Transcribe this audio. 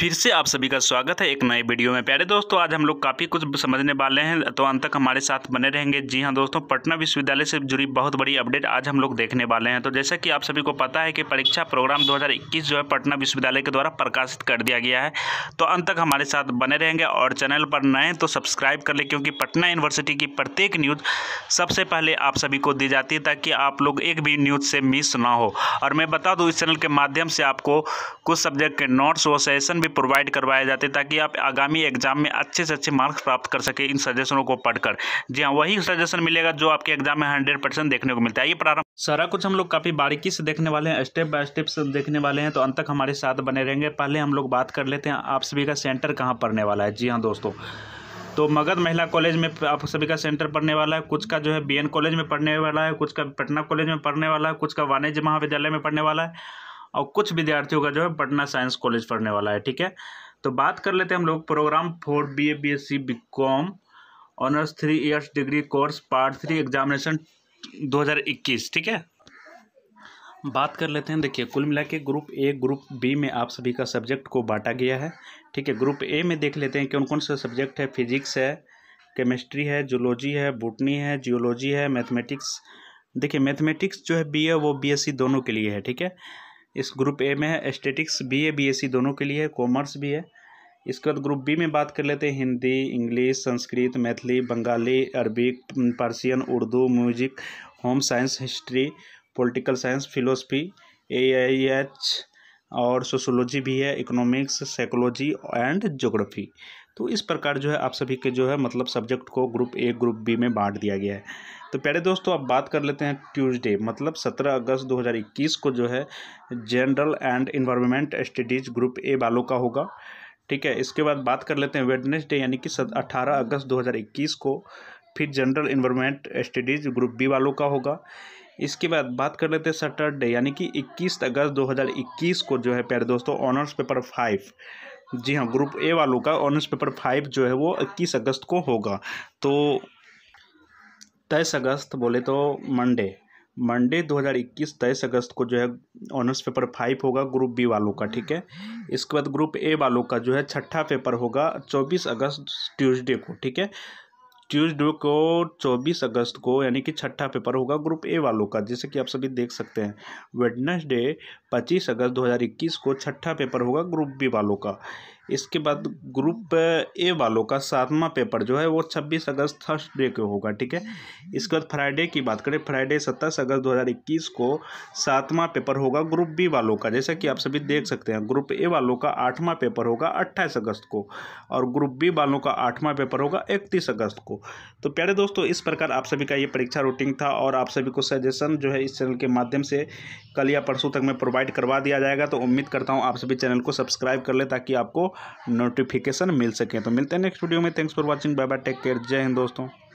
फिर से आप सभी का स्वागत है एक नए वीडियो में प्यारे दोस्तों आज हम लोग काफ़ी कुछ समझने वाले हैं तो अंत तक हमारे साथ बने रहेंगे जी हाँ दोस्तों पटना विश्वविद्यालय से जुड़ी बहुत बड़ी अपडेट आज हम लोग देखने वाले हैं तो जैसा कि आप सभी को पता है कि परीक्षा प्रोग्राम 2021 जो है पटना विश्वविद्यालय के द्वारा प्रकाशित कर दिया गया है तो अंत तक हमारे साथ बने रहेंगे और चैनल पर नए तो सब्सक्राइब कर लें क्योंकि पटना यूनिवर्सिटी की प्रत्येक न्यूज़ सबसे पहले आप सभी को दी जाती है ताकि आप लोग एक भी न्यूज़ से मिस ना हो और मैं बता दूँ इस चैनल के माध्यम से आपको कुछ सब्जेक्ट के नोट्स व सेशन भी भी प्रोवाइड करवाए जाते हैं ताकि आप आगामी एग्जाम में अच्छे से अच्छे मार्क्स प्राप्त कर सके इन सजेशनों को पढ़कर जी हाँ वही सजेशन मिलेगा जो आपके एग्जाम में हंड्रेड परसेंट देखने को मिलता है ये प्रारंभ सारा कुछ हम लोग काफ़ी बारीकी से देखने वाले हैं स्टेप बाय स्टेप से देखने वाले हैं तो अंत तक हमारे साथ बने रहेंगे पहले हम लोग बात कर लेते हैं आप सभी का सेंटर कहाँ पढ़ने वाला है जी हाँ दोस्तों तो मगध महिला कॉलेज में आप सभी का सेंटर पढ़ने वाला है कुछ का जो है बी कॉलेज में पढ़ने वाला है कुछ का पटना कॉलेज में पढ़ने वाला है कुछ का वाणिज्य महाविद्यालय में पढ़ने वाला है और कुछ विद्यार्थियों का जो है पटना साइंस कॉलेज पढ़ने वाला है ठीक है तो बात कर लेते हैं हम लोग program four B A B S C B com honours three years degree course part three examination 2021 ठीक है बात कर लेते हैं देखिए कुल मिला के ग्रुप ए ग्रुप बी में आप सभी का सब्जेक्ट को बांटा गया है ठीक है ग्रुप ए में देख लेते हैं कौन कौन सा सब्जेक्ट है फिजिक्स है केमिस्ट्री है जूलॉजी है बूटनी है जियोलॉजी है मैथमेटिक्स देखिए मैथमेटिक्स जो है बी ए वो सी दोनों के लिए है ठीक है इस ग्रुप ए में है स्टेटिक्स बी ए बी दोनों के लिए है कॉमर्स भी है इसके बाद ग्रुप बी में बात कर लेते हैं Hindi English Sanskrit Maithili Bengali Arabic Persian Urdu music home science history political science philosophy A I H और सोशोलॉजी भी है इकोनॉमिक्स साइकोलॉजी एंड जोग्राफी तो इस प्रकार जो है आप सभी के जो है मतलब सब्जेक्ट को ग्रुप ए ग्रुप बी में बांट दिया गया है तो प्यारे दोस्तों अब बात कर लेते हैं ट्यूसडे मतलब 17 अगस्त 2021 को जो है general and environment studies group A वालों का होगा ठीक है इसके बाद बात कर लेते हैं वेडनेसडे यानी कि अट्ठारह अगस्त दो को फिर general environment studies group B वालों का होगा इसके बाद बात कर लेते हैं सैटरडे यानी कि 21 अगस्त 2021 को जो है प्यारे दोस्तों ऑनर्स पेपर फाइव जी हाँ ग्रुप ए वालों का ऑनर्स पेपर फाइव जो है वो इक्कीस अगस्त को होगा तो तेईस अगस्त बोले तो मंडे मंडे 2021 तेईस अगस्त को जो है ऑनर्स पेपर फाइव होगा ग्रुप बी वालों का ठीक है इसके बाद ग्रुप ए वालों का जो है छठा पेपर होगा 24 अगस्त ट्यूसडे को ठीक है ट्यूजडे को 24 अगस्त को यानी कि छठा पेपर होगा ग्रुप ए वालों का जैसे कि आप सभी देख सकते हैं वेडनसडे 25 अगस्त 2021 को छठा पेपर होगा ग्रुप बी वालों का इसके बाद ग्रुप ए वालों का सातवां पेपर जो है वो 26 अगस्त थर्स्ट डे को होगा ठीक है इसके बाद फ्राइडे की बात करें फ्राइडे 27 अगस्त 2021 को सातवां पेपर होगा ग्रुप बी वालों का जैसा कि आप सभी देख सकते हैं ग्रुप ए वालों का आठवां पेपर होगा 28 अगस्त को और ग्रुप बी वालों का आठवां पेपर होगा 31 अगस्त को तो प्यारे दोस्तों इस प्रकार आप सभी का ये परीक्षा रूटीन था और आप सभी को सजेशन जो है इस चैनल के माध्यम से कल या परसों तक में प्रोवाइड करवा दिया जाएगा तो उम्मीद करता हूँ आप सभी चैनल को सब्सक्राइब कर ले ताकि आपको नोटिफिकेशन मिल सके तो मिलते हैं नेक्स्ट वीडियो में thanks for watching bye bye take care जय हिंद दोस्तों